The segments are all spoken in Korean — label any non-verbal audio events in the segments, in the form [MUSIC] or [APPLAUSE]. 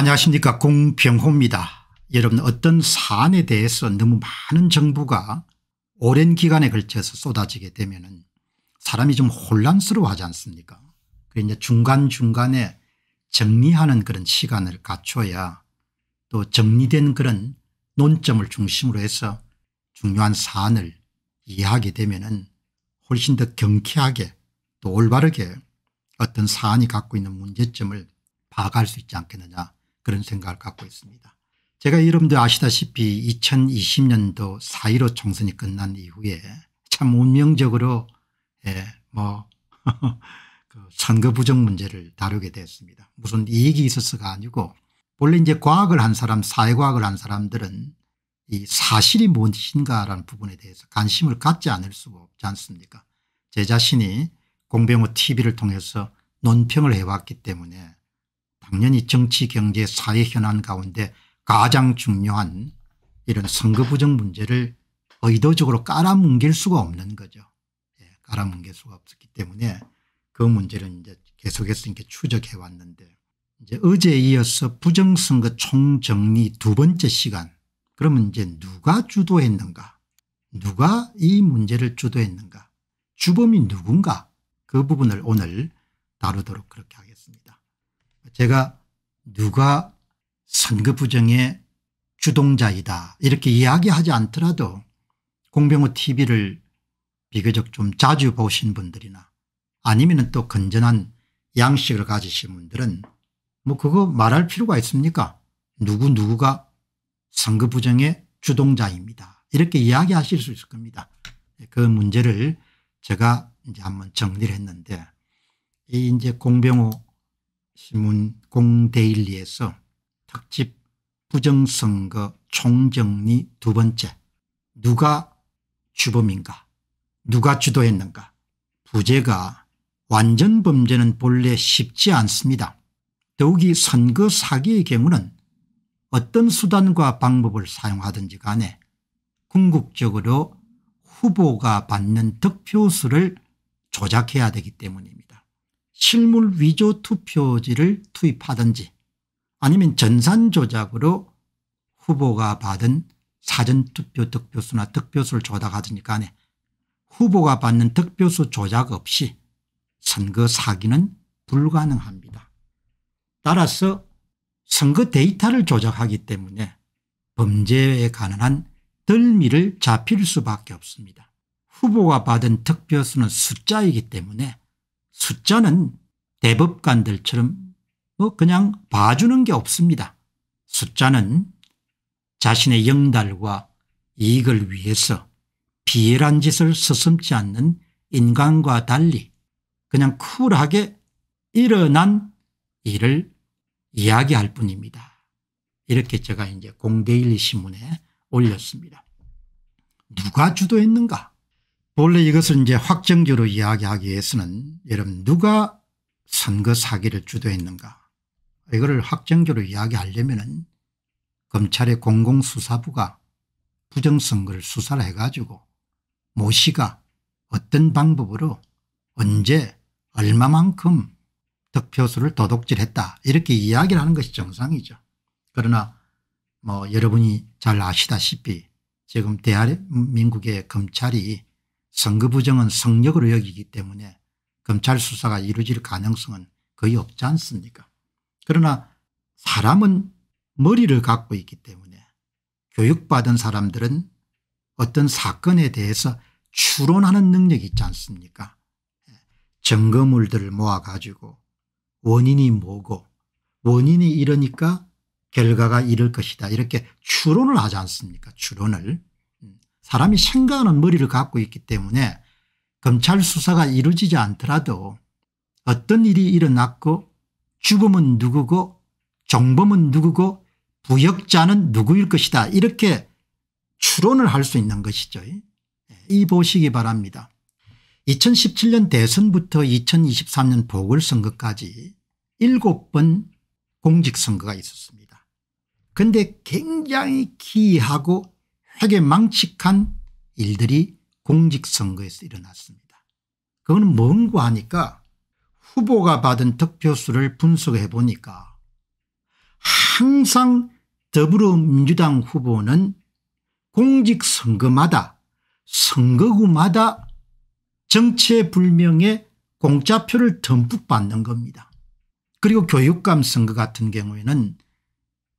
안녕하십니까 공병호입니다. 여러분 어떤 사안에 대해서 너무 많은 정보가 오랜 기간에 걸쳐서 쏟아지게 되면 사람이 좀 혼란스러워하지 않습니까 그래서 이제 중간중간에 정리하는 그런 시간을 갖춰야 또 정리된 그런 논점을 중심으로 해서 중요한 사안을 이해하게 되면 훨씬 더 경쾌하게 또 올바르게 어떤 사안이 갖고 있는 문제점을 파악할 수 있지 않겠느냐 그런 생각을 갖고 있습니다. 제가 여러분들 아시다시피 2020년도 4.15 총선이 끝난 이후에 참 운명적으로 예, 뭐 [LAUGHS] 그 선거 부정 문제를 다루게 됐습니다. 무슨 이익이 있어서가 아니고 원래 이제 과학을 한 사람 사회과학을 한 사람들은 이 사실이 무엇인가라는 부분에 대해서 관심을 갖지 않을 수가 없지 않습니까 제 자신이 공병호 tv를 통해서 논평을 해왔기 때문에 당연히 정치 경제 사회 현안 가운데 가장 중요한 이런 선거 부정 문제를 의도적으로 깔아뭉갤 수가 없는 거죠. 예, 깔아뭉갤 수가 없었기 때문에 그 문제를 이제 계속해서 이렇게 추적해 왔는데 이제 어제 이어서 부정선거 총정리 두 번째 시간 그러면 이제 누가 주도했는가 누가 이 문제를 주도했는가 주범이 누군가 그 부분을 오늘 다루도록 그렇게 하겠습니다. 제가 누가 선거 부정의 주동자이다 이렇게 이야기하지 않더라도 공병호 tv를 비교적 좀 자주 보신 분들이나 아니면 또 건전한 양식을 가지신 분들은 뭐 그거 말할 필요가 있습니까 누구누구가 선거 부정의 주동자입니다 이렇게 이야기하실 수 있을 겁니다 네, 그 문제를 제가 이제 한번 정리를 했는데 이 이제 공병호 신문 공데일리에서 특집 부정선거 총정리 두 번째 누가 주범인가 누가 주도했는가 부재가 완전 범죄는 본래 쉽지 않습니다. 더욱이 선거 사기의 경우는 어떤 수단과 방법을 사용하든지 간에 궁극적으로 후보가 받는 득표수를 조작해야 되기 때문입니다. 실물 위조 투표지를 투입하든지 아니면 전산 조작으로 후보가 받은 사전투표 득표수나 득표수를 조작하든지 간에 후보가 받는 득표수 조작 없이 선거 사기는 불가능합니다. 따라서 선거 데이터를 조작하기 때문에 범죄에 가능한 덜미를 잡힐 수밖에 없습니다. 후보가 받은 득표수는 숫자이기 때문에 숫자는 대법관들처럼 뭐 그냥 봐주는 게 없습니다. 숫자는 자신의 영달과 이익을 위해서 비열한 짓을 서슴지 않는 인간과 달리 그냥 쿨하게 일어난 일을 이야기할 뿐입니다. 이렇게 제가 이제 공대일리 신문에 올렸습니다. 누가 주도했는가? 원래 이것을 이제 확정적으로 이야기하기 위해서는 여러분 누가 선거 사기를 주도했는가 이거를 확정적으로 이야기하려면 검찰의 공공수사부가 부정선거를 수사를 해가지고 모시가 어떤 방법으로 언제 얼마만큼 득표수를 도둑질했다 이렇게 이야기를 하는 것이 정상이죠. 그러나 뭐 여러분이 잘 아시다시피 지금 대한민국의 검찰이 선거부정은 성역으로 여기기 때문에 검찰 수사가 이루어질 가능성은 거의 없지 않습니까 그러나 사람은 머리를 갖고 있기 때문에 교육받은 사람들은 어떤 사건에 대해서 추론하는 능력이 있지 않습니까 증거물들을 모아가지고 원인이 뭐고 원인이 이러니까 결과가 이럴 것이다 이렇게 추론을 하지 않습니까 추론을 사람이 생각하는 머리를 갖고 있기 때문에 검찰 수사가 이루어지지 않더라도 어떤 일이 일어났고 죽음은 누구고 정범은 누구고 부역자는 누구일 것이다 이렇게 추론을 할 수 있는 것이죠. 예, 이 보시기 바랍니다. 2017년 대선부터 2023년 보궐선거까지 7번 공직선거가 있었습니다. 그런데 굉장히 기이하고 하게 망측한 일들이 공직선거에서 일어났습니다. 그건 뭔고 하니까 후보가 받은 득표수를 분석해 보니까 항상 더불어민주당 후보는 공직선거마다 선거구마다 정체불명의 공짜표를 듬뿍 받는 겁니다. 그리고 교육감 선거 같은 경우에는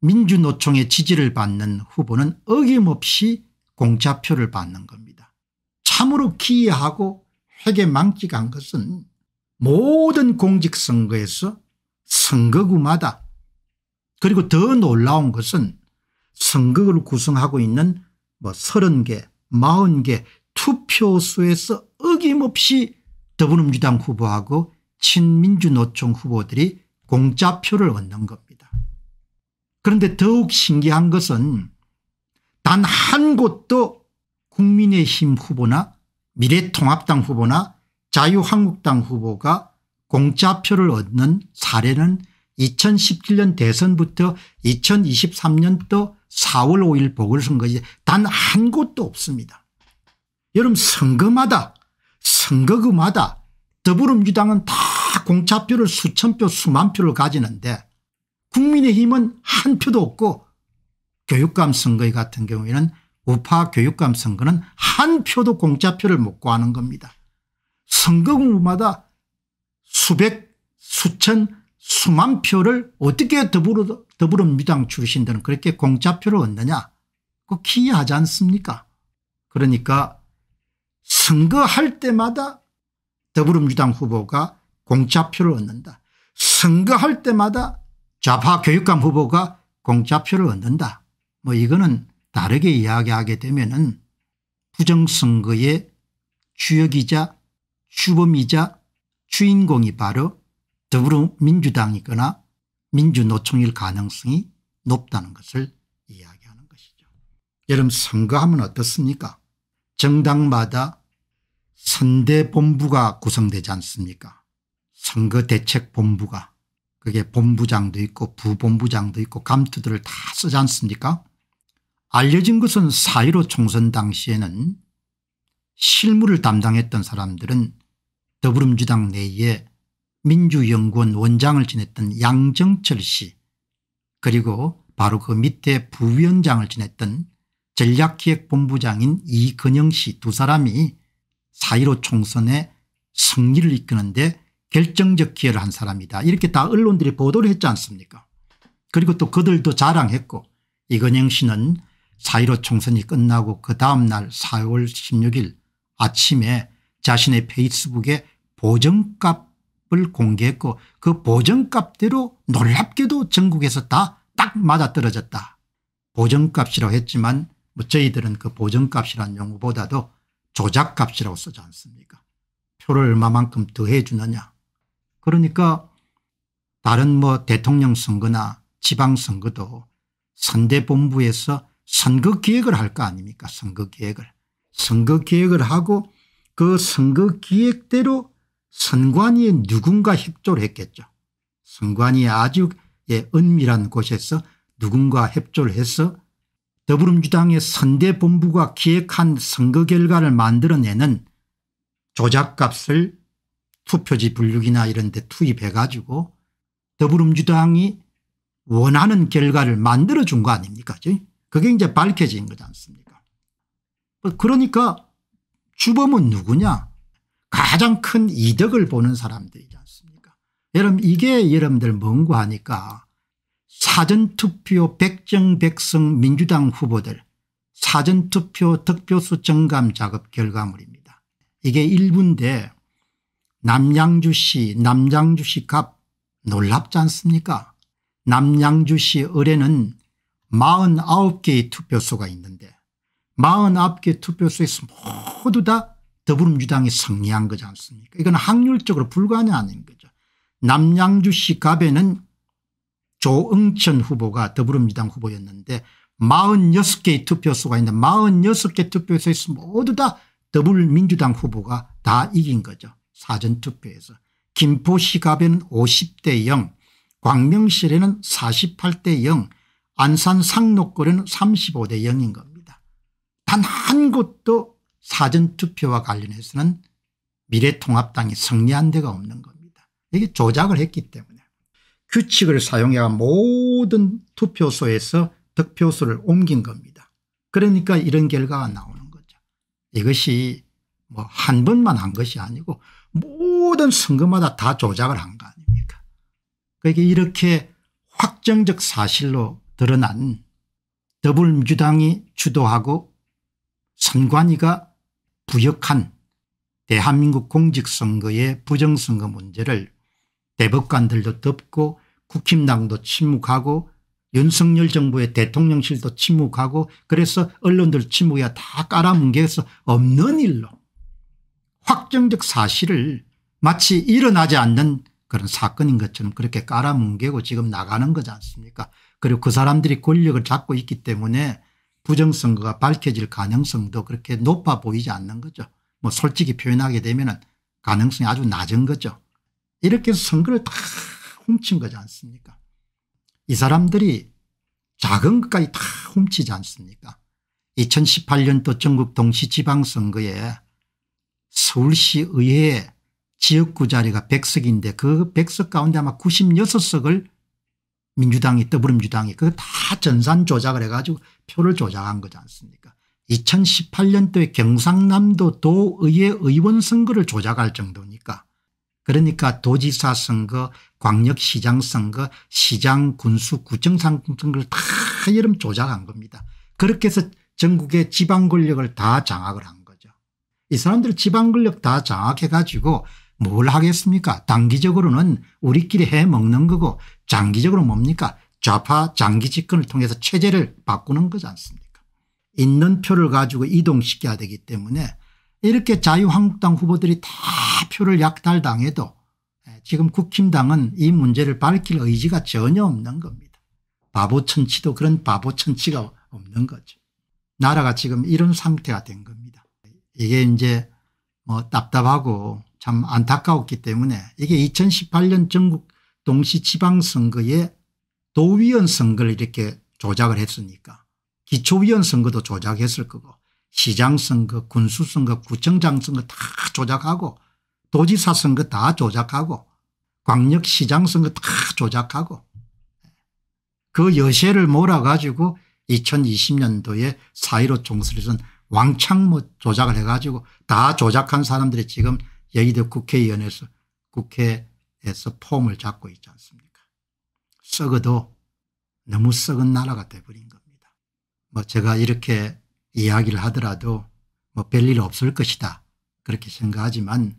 민주노총의 지지를 받는 후보는 어김없이 공짜표를 받는 겁니다. 참으로 기이하고 회계망측한 것은 모든 공직선거에서 선거구마다 그리고 더 놀라운 것은 선거를 구성하고 있는 뭐 30개 40개 투표수에서 어김없이 더불어민주당 후보하고 친민주노총 후보들이 공짜표를 얻는 겁니다. 그런데 더욱 신기한 것은 단 한 곳도 국민의힘 후보나 미래통합당 후보나 자유한국당 후보가 공짜표를 얻는 사례는 2017년 대선부터 2023년도 4월 5일 보궐선거에 단 한 곳도 없습니다. 여러분 선거마다 선거금마다 더불어민주당은 다 공짜표를 수천 표 수만 표를 가지는데 국민의힘은 한 표도 없고 교육감 선거 같은 경우에는 우파 교육감 선거는 한 표도 공짜표를 못 구하는 겁니다. 선거 공마다 수백 수천 수만 표를 어떻게 더불어, 더불어민주당 출신들은 그렇게 공짜표를 얻느냐 그 기이하지 않습니까 그러니까 선거할 때마다 더불어민주당 후보가 공짜표를 얻는다. 선거할 때마다 좌파 교육감 후보가 공짜표를 얻는다. 뭐 이거는 다르게 이야기하게 되면은 부정선거의 주역이자 주범이자 주인공이 바로 더불어민주당이거나 민주노총일 가능성이 높다는 것을 이야기하는 것이죠. 여러분 선거하면 어떻습니까 정당마다 선대본부가 구성되지 않습니까 선거대책본부가 그게 본부장도 있고 부본부장도 있고 감투들을 다 쓰지 않습니까 알려진 것은 4 1 5 총선 당시에는 실무를 담당했던 사람들은 더불어민주당 내에 민주연구원 원장을 지냈던 양정철 씨 그리고 바로 그 밑에 부위원장을 지냈던 전략기획본부장인 이건영 씨 두 사람이 4 1 5 총선에 승리를 이끄는데 결정적 기여를 한 사람이다. 이렇게 다 언론들이 보도를 했지 않습니까 그리고 또 그들도 자랑했고 이건영 씨는 4.15 총선이 끝나고 그 다음 날 4월 16일 아침에 자신의 페이스북에 보정값을 공개했고 그 보정값대로 놀랍게도 전국에서 다 딱 맞아떨어졌다. 보정값이라고 했지만 뭐 저희들은 그 보정값이라는 용어보다도 조작값이라고 쓰지 않습니까 표를 얼마만큼 더해주느냐 그러니까 다른 뭐 대통령 선거나 지방선거도 선대본부에서 선거 기획을 할 거 아닙니까 선거 기획을. 선거 기획을 하고 그 선거 기획대로 선관위에 누군가 협조를 했겠죠. 선관위 아주 예, 은밀한 곳에서 누군가 협조를 해서 더불어민주당의 선대본부가 기획한 선거 결과를 만들어내는 조작값을 투표지 분류기나 이런 데 투입해 가지고 더불어민주당이 원하는 결과를 만들어 준 거 아닙니까 그게 이제 밝혀진 거지 않습니까 뭐 그러니까 주범은 누구냐 가장 큰 이득을 보는 사람들이지 않습니까 여러분 이게 여러분들 뭔고 하니까 사전투표 백정백성 민주당 후보들 사전투표 득표수 정감 작업 결과물입니다 이게 1분인데 남양주시 남양주시 값 놀랍지 않습니까 남양주시 의뢰는 49개의 투표소가 있는데 49개 투표소에서 모두 다 더불어민주당이 승리한 거지 않습니까 이건 확률적으로 불가능한 거죠. 남양주시 갑에는 조응천 후보가 더불어민주당 후보였는데 46개의 투표소가 있는데 46개 투표소에서 모두 다 더불민주당 후보가 다 이긴 거죠. 사전투표에서 김포시가변 50대 0 광명시에는 48대 0 안산 상록리는 35대 0인 겁니다. 단 한 곳도 사전투표와 관련해서는 미래통합당이 승리한 데가 없는 겁니다. 이게 조작을 했기 때문에 규칙을 사용해 모든 투표소에서 득표수를 옮긴 겁니다. 그러니까 이런 결과가 나오는 거죠. 이것이 뭐 한 번만 한 것이 아니고 모든 선거마다 다 조작을 한 거 아닙니까 그러니까 이렇게 확정적 사실로 드러난 더불어민주당이 주도하고 선관위가 부역한 대한민국 공직선거의 부정선거 문제를 대법관들도 덮고 국힘당도 침묵하고 윤석열 정부의 대통령실도 침묵하고 그래서 언론들 침묵이야 다 깔아뭉개서 없는 일로 확정적 사실을 마치 일어나지 않는 그런 사건인 것처럼 그렇게 깔아뭉개고 지금 나가는 거지 않습니까 그리고 그 사람들이 권력을 잡고 있기 때문에 부정선거가 밝혀질 가능성도 그렇게 높아 보이지 않는 거죠. 뭐 솔직히 표현하게 되면 은 가능성이 아주 낮은 거죠. 이렇게 해서 선거를 다 훔친 거지 않습니까 이 사람들이 작은 것까지 다 훔치지 않습니까 2018년도 전국 동시지방선거에 서울시의회에 지역구 자리가 100석인데 그 100석 가운데 아마 96석을 민주당이 더불어민주당이 그거 다 전산 조작을 해가지고 표를 조작한 거지 않습니까 2018년도에 경상남도 도의회 의원 선거를 조작할 정도니까 그러니까 도지사 선거 광역시장 선거 시장 군수 구청상품 선거를 다 여름 조작한 겁니다. 그렇게 해서 전국의 지방 권력을 다 장악을 한 거죠. 이 사람들 지방 권력 다 장악해 가지고 뭘 하겠습니까 단기적으로는 우리끼리 해먹는 거고 장기적으로 뭡니까 좌파 장기 집권을 통해서 체제를 바꾸는 거지 않습니까 있는 표를 가지고 이동시켜야 되기 때문에 이렇게 자유한국당 후보들이 다 표를 약탈당해도 예, 지금 국힘당은 이 문제를 밝힐 의지가 전혀 없는 겁니다. 바보천치도 그런 바보천치가 없는 거죠. 나라가 지금 이런 상태가 된 겁니다. 이게 이제 뭐 답답하고 참 안타까웠기 때문에 이게 2018년 전국 동시 지방선거에 도위원 선거를 이렇게 조작을 했으니까 기초위원 선거도 조작했을 거고 시장선거 군수선거 구청장 선거 다 조작하고 도지사 선거 다 조작하고 광역시장 선거 다 조작하고 그 여세를 몰아가지고 2020년도에 4.15 총선에서는 왕창 뭐 조작을 해가지고 다 조작한 사람들이 지금 여의도 국회의원에서 국회에서 폼을 잡고 있지 않습니까? 썩어도 너무 썩은 나라가 돼버린 겁니다. 뭐 제가 이렇게 이야기를 하더라도 뭐 별일 없을 것이다 그렇게 생각하지만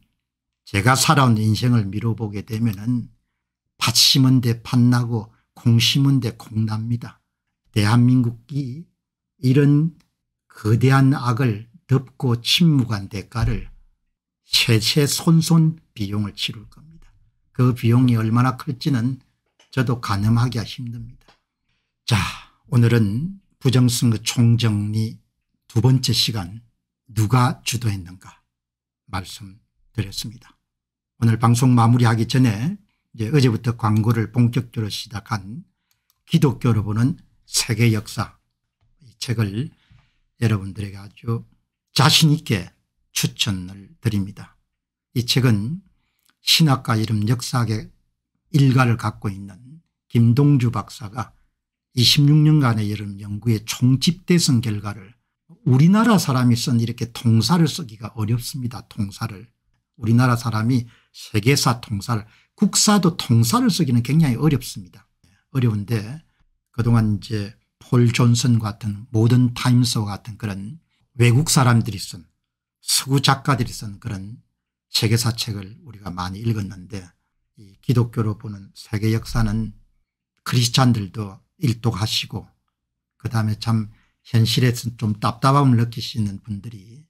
제가 살아온 인생을 미뤄보게 되면은 밭 심은 데 밭나고 콩 심은 데 콩납니다. 대한민국이 이런 거대한 악을 덮고 침묵한 대가를 세세 손손 비용을 치룰 겁니다. 그 비용이 얼마나 클지는 저도 가늠하기가 힘듭니다. 자 오늘은 부정선거 총정리 두 번째 시간 누가 주도했는가 말씀드렸습니다. 오늘 방송 마무리하기 전에 이제 어제부터 광고를 본격적으로 시작한 기독교로 보는 세계 역사 이 책을 여러분들에게 아주 자신 있게 추천을 드립니다. 이 책은 신학과 이름 역사학의 일가를 갖고 있는 김동주 박사가 26년간의 이름 연구의 총집대성 결과를 우리나라 사람이 쓴 이렇게 통사를 쓰기가 어렵습니다. 통사를. 우리나라 사람이 세계사 통사를 국사도 통사를 쓰기는 굉장히 어렵습니다. 어려운데 그동안 이제 폴 존슨 같은 모든 타임스 같은 그런 외국 사람들이 쓴 서구 작가들이 쓴 그런 세계사 책을 우리가 많이 읽었는데 이 기독교로 보는 세계 역사는 크리스찬들도 일독하시고 그다음에 참 현실에서 좀 답답함을 느끼시는 분들이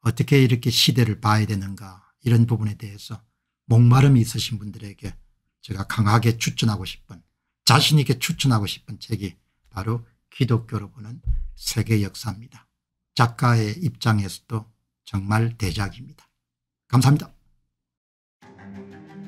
어떻게 이렇게 시대를 봐야 되는가 이런 부분에 대해서 목마름이 있으신 분들에게 제가 강하게 추천하고 싶은 자신 있게 추천하고 싶은 책이 바로 기독교로 보는 세계 역사입니다. 작가의 입장에서도 정말 대작입니다. 감사합니다.